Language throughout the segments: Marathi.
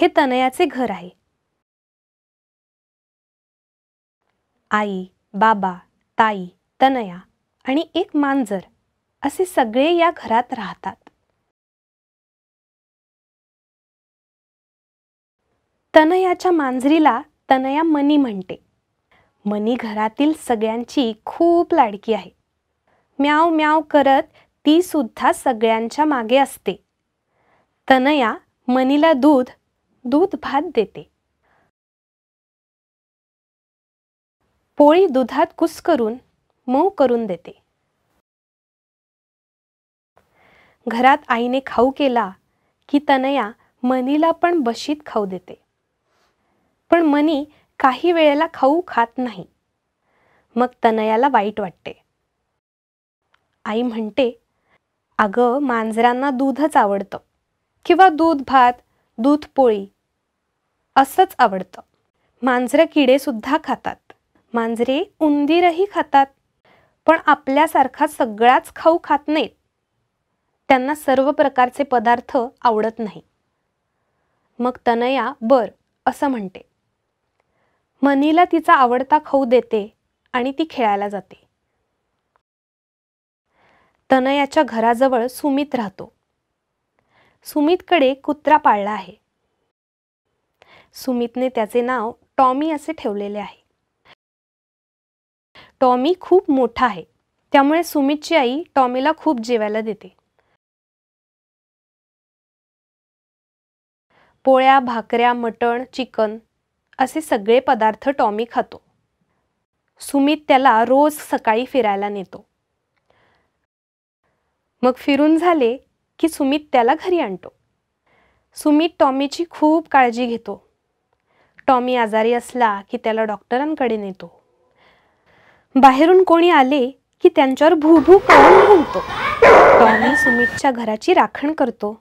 हे तनयाचे घर आहे आई बाबा ताई तनया आणि एक मांजर असे सगळे या घरात राहतात तनयाच्या मांजरीला तनया मनी म्हणते मनी घरातील सगळ्यांची खूप लाडकी आहे म्याव म्याव करत ती सुद्धा सगळ्यांच्या मागे असते तनया मनीला दूध दूध भात देते पोळी दुधात कुस करून? मऊ करून देते घरात आईने खाऊ केला की तनया मनीला पण बशीत खाऊ देते पण मनी काही वेळेला खाऊ खात नाही मग तनयाला वाईट वाटते आई म्हणते अगं मांजरांना दूधच आवडतं किंवा दूध भात दूध पोळी असंच आवडतं मांजरं किडेसुद्धा खातात मांजरे उंदीरही खातात पण आपल्यासारखा सगळाच खाऊ खात नाहीत त्यांना सर्व प्रकारचे पदार्थ आवडत नाही मग तनया बर असं म्हणते मनीला तिचा आवडता खाऊ देते आणि ती खेळायला जाते तनयाच्या घराजवळ सुमित राहतो सुमितकडे कुत्रा पाळला आहे सुमितने त्याचे नाव टॉमी असे ठेवलेले आहे टॉमी खूप मोठा आहे त्यामुळे सुमितची आई टॉमीला खूप जेवायला देते पोळ्या भाकऱ्या मटण चिकन असे सगळे पदार्थ टॉमी खातो सुमित त्याला रोज सकाळी फिरायला नेतो मग फिरून झाले की सुमित त्याला घरी आणतो सुमित टॉमीची खूप काळजी घेतो टॉमी आजारी असला की त्याला डॉक्टरांकडे नेतो बाहेरून कोणी आले की त्यांच्यावर भूभू करून भुंकतो टॉमी सुमितच्या घराची राखण करतो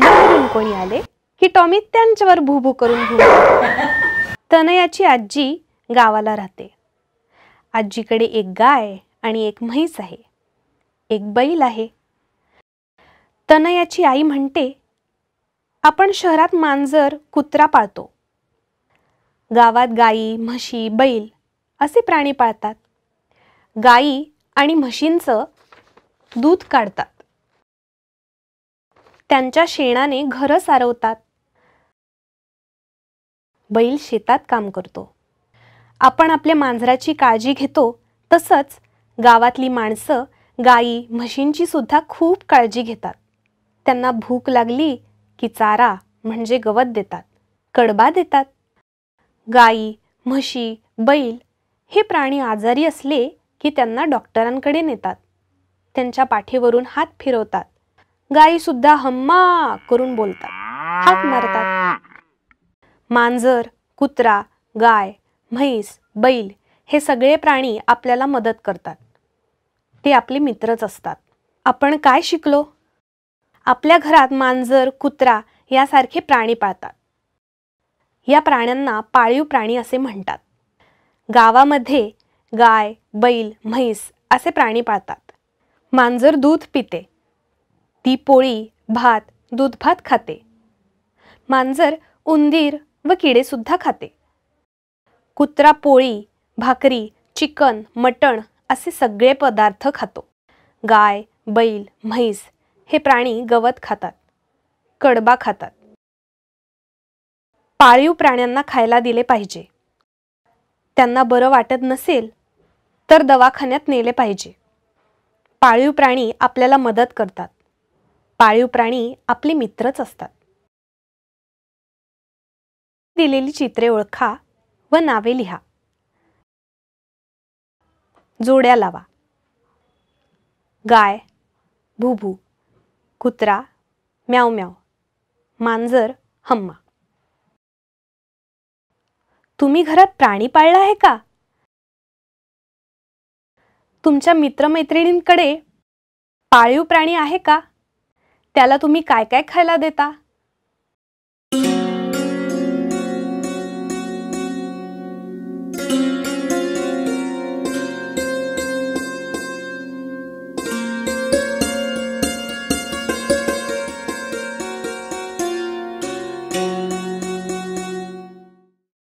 बाहेरून कोणी आले की टॉमी त्यांच्यावर भूभू करून भुंकतो तनयाची आजी गावाला राहते आजीकडे एक गाय आणि एक म्हैस आहे एक बैल आहे तनयाची आई म्हणते आपण शहरात मांजर कुत्रा पाळतो गावात गाई म्हशी बैल असे प्राणी पाळतात गाई आणि म्हशींचं दूध काढतात त्यांच्या शेणाने घरं सारवतात बैल शेतात काम करतो आपण आपल्या मांजराची काळजी घेतो तसंच गावातली माणसं गाई म्हशींची सुद्धा खूप काळजी घेतात त्यांना भूक लागली की चारा म्हणजे गवत देतात कडबा देतात गाई म्हशी बैल हे प्राणी आजारी असले की त्यांना डॉक्टरांकडे नेतात त्यांच्या पाठीवरून हात फिरवतात गायीसुद्धा हम्मा करून बोलतात हात मारतात मांजर कुत्रा गाय म्हैस बैल हे सगळे प्राणी आपल्याला मदत करतात ते आपले मित्रच असतात आपण काय शिकलो आपल्या घरात मांजर कुत्रा यासारखे प्राणी पाळतात या प्राण्यांना पाळीव प्राणी असे म्हणतात गावामध्ये गाय बैल म्हैस असे प्राणी पाळतात मांजर दूध पिते ती पोळी भात दूध भात खाते मांजर उंदीर व किडेसुद्धा खाते कुत्रा पोळी भाकरी चिकन मटण असे सगळे पदार्थ खातो गाय बैल म्हैस हे प्राणी गवत खातात कडबा खातात पाळीव प्राण्यांना खायला दिले पाहिजे त्यांना बरं वाटत नसेल तर दवाखान्यात नेले पाहिजे पाळीव प्राणी आपल्याला मदत करतात पाळीव प्राणी आपले मित्रच असतात दिलेली चित्रे ओळखा व नावे लिहा जोड्या लावा गाय भूभू कुत्रा म्याव म्याव मांजर हम्मा तुम्ही घरात प्राणी पाळला आहे का तुमच्या मित्रमैत्रिणींकडे पाळीव प्राणी आहे का त्याला तुम्ही काय काय खायला देता